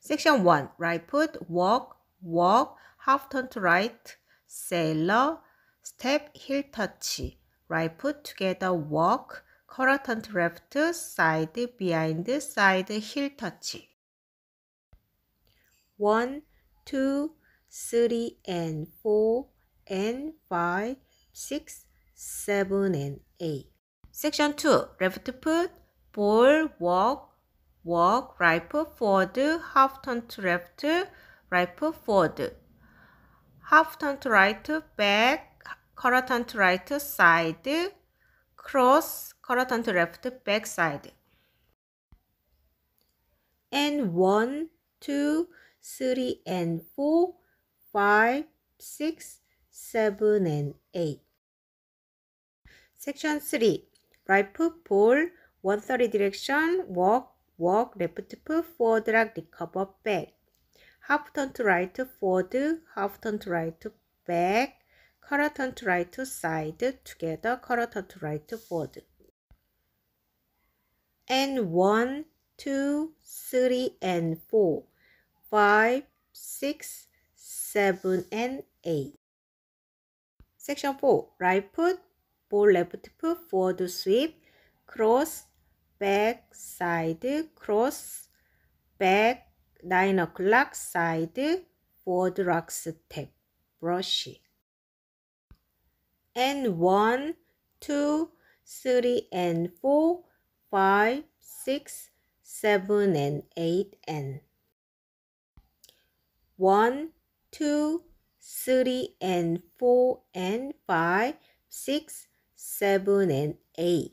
Section 1, right foot, walk, walk, half turn to right, sailor, step, heel touch, right foot together, walk, color turn to left, side, behind, side, heel touch. 1, 2, 3, and 4, and 5, 6, 7, and 8. Section 2, left foot, ball, walk, walk, rifle forward, half turn to left, rifle forward. Half turn to right, back, quarter turn to right, side, cross, quarter turn to left, back side. And one, two, three, and four, five, six, seven, and eight. Section 3. Right foot pull, 130 direction, walk, walk left forward, the cover back. Half turn to right forward, half turn to right back, color turn to right side, together color turn to right forward. And one, two, three, and four, five, six, seven, and 8. Section 4. Right foot, ball left foot, forward sweep, cross, back side cross back 9 o'clock side forward rock step brush. and one, two, three, and four, five, six, seven, and 8 and one, two, three, and 4 and five, six, seven, and 8